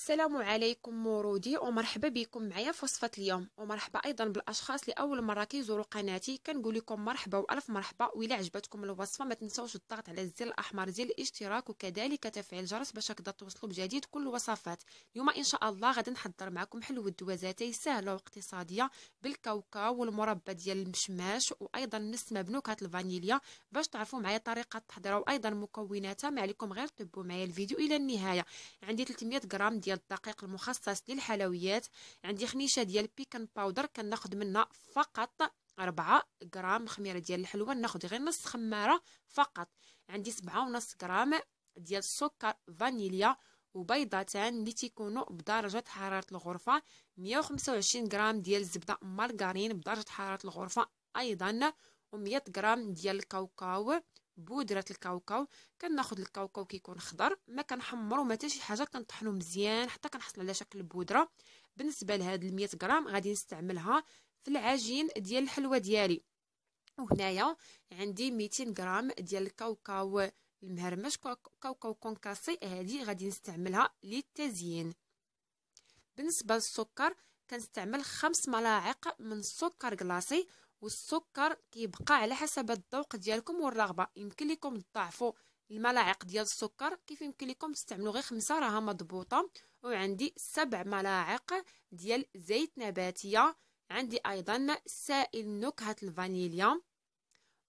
السلام عليكم مرودي ومرحبا بكم معايا في وصفة اليوم ومرحبا أيضا بالأشخاص لأول مرة كيزوروا قناتي كنقول لكم مرحبا وألف مرحبا ويلا عجبتكم الوصفة ما تنسوش الضغط على الزر الأحمر زر الاشتراك وكذلك تفعيل الجرس باش هكذا توصلوا بجديد كل الوصفات اليوم إن شاء الله غادي نحضر معكم حلوة دوازاتي سهلة واقتصادية بالكاوكاو والمربى ديال المشماش وأيضا نسمة بنكهة الفانيليا باش تعرفوا معايا طريقة تحضيرها وأيضا مكوناتها ما عليكم غير تبعوا معايا الفيديو إلى النهاية عندي 300 غرام ديال الدقيق المخصص للحلويات عندي خنيشه ديال بيكن باودر كناخذ منها فقط 4 غرام خميره ديال الحلوه ناخذ غير نص خماره فقط عندي 7.5 غرام ديال السكر فانيليا وبيضتان اللي تيكونوا بدرجه حراره الغرفه 125 غرام ديال الزبده مارغرين بدرجه حراره الغرفه ايضا و100 غرام ديال الكاوكاو بودره الكاوكاو كناخذ الكاوكاو كيكون خضر ما كنحمرو ما حتى شي حاجه كنطحنو مزيان حتى كنحصل على شكل بودره بالنسبه لهاد ال غرام غادي نستعملها في العجين ديال الحلوه ديالي وهنايا عندي 200 غرام ديال الكاوكاو المهرمش كاوكاو كونكاسي هذه غادي نستعملها للتزيين بالنسبه للسكر كنستعمل خمس ملاعق من السكر كلاصي والسكر كيبقى على حسب الذوق ديالكم والرغبه يمكن لكم تضاعفوا الملاعق ديال السكر كيف يمكن لكم تستعملوا غير خمسه راها مضبوطه وعندي سبع ملاعق ديال زيت نباتيه عندي ايضا سائل نكهه الفانيليا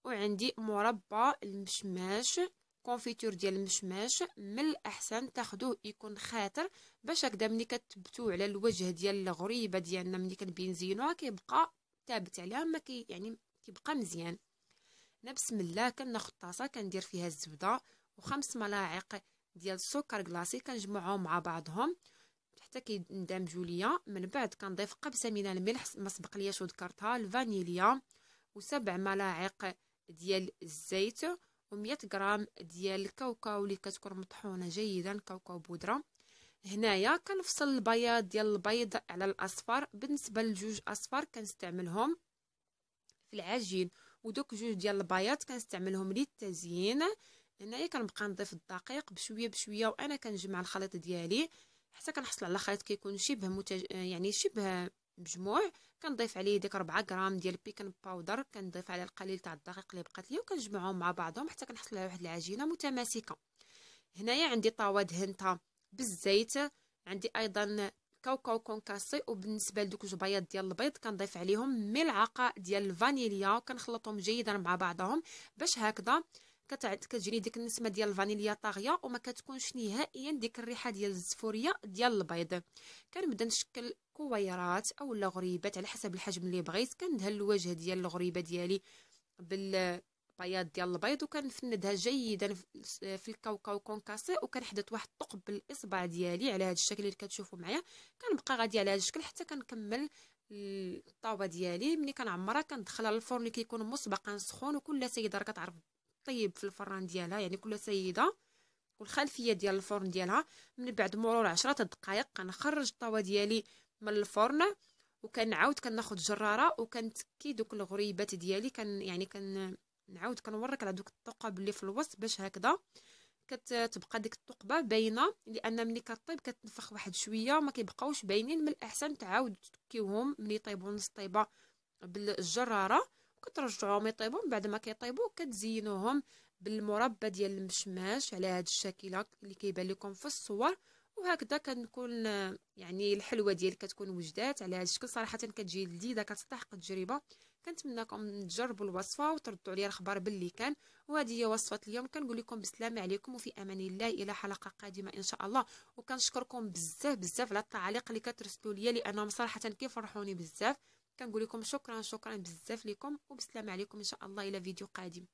وعندي مربى المشماش كونفيتور ديال المشماش من الاحسن تاخدوه يكون خاطر باش هكذا ملي كتبتو على الوجه ديال الغريبه ديالنا ملي كنبينزينوها كيبقى ثابت عليها ما كي يعني كيبقى مزيان انا بسم الله كناخد طاسه كندير فيها الزبده وخمس ملاعق ديال السكر كلاصي كنجمعهم مع بعضهم حتى كيندمجوا ليا من بعد كنضيف قبسه من الملح ما سبق شو ذكرتها الفانيليا وسبع ملاعق ديال الزيت و100 غرام ديال الكاوكاو اللي كتكون مطحونه جيدا كاوكاو بودره هنايا كنفصل البياض ديال البيض على الاصفر بالنسبه لجوج اصفر كنستعملهم في العجين ودوك جوج ديال البياض كنستعملهم للتزيين هنايا كنبقى نضيف الدقيق بشويه بشويه وانا كنجمع الخليط ديالي حتى كنحصل على خليط كيكون شبه متج... يعني شبه مجموع كنضيف عليه ديك 4 غرام ديال البيكن باودر كنضيف على القليل تاع الدقيق اللي بقات لي وكنجمعهم مع بعضهم حتى كنحصل على واحد العجينه متماسكه هنايا عندي طاوه دهنتها بالزيت عندي ايضا كاوكاو كونكاسي وبالنسبه لدوك الجبيات ديال البيض كنضيف عليهم ملعقه ديال الفانيليا وكنخلطهم جيدا مع بعضهم باش هكذا كتعد كتجيني ديك النسمه ديال الفانيليا طاغيه وما كتكونش نهائيا ديك الريحه ديال الزفوريه ديال البيض كنبدا نشكل كويرات او غريبات على حسب الحجم اللي بغيت كندهن الوجه ديال الغريبه ديالي بال ديال البيض وكنفندها جيدا في الكاوكاو كونكاسي وكنحدث واحد الثقب بالاصبع ديالي على هذا الشكل اللي كتشوفوا معايا كنبقى غادي على هذا الشكل حتى كنكمل الطاوبه ديالي ملي كنعمرها كندخلها للفرن كيكون مسبقا سخون وكل سيده راه كتعرف طيب في الفران ديالها يعني كل سيده والخلفيه ديال الفرن ديالها من بعد مرور عشرة دقائق كنخرج الطاوه ديالي من الفرن وكنعاود كناخذ جراره وكنتكي دوك الغريبات ديالي كان يعني كنعاود كنورك على دوك الثقب اللي في الوسط باش هكذا كتبقى ديك الثقبه باينه لان ملي كطيب كتنفخ واحد شويه ما كيبقاوش باينين من الاحسن تعاود تكيوهم ملي يطيبوا نص طيبه بالجراره كترجعوهم يطيبوا من بعد ما كيطيبوا كتزينوهم بالمربى ديال المشماش على هاد الشكل اللي كيبان لكم في الصور وهكذا كنكون يعني الحلوه ديال كتكون وجدات على هذا الشكل صراحه كتجي لذيذه كتستحق التجربه كنتمناكم تجربوا الوصفه وتردوا عليا الخبر باللي كان وهذه هي وصفه اليوم كنقول لكم بالسلامه عليكم وفي امان الله الى حلقه قادمه ان شاء الله وكنشكركم بزاف بزاف على التعاليق اللي كترسلوا لي لانهم صراحه كيفرحوني بزاف كنقول لكم شكرا شكرا بزاف لكم وبسلام عليكم ان شاء الله الى فيديو قادم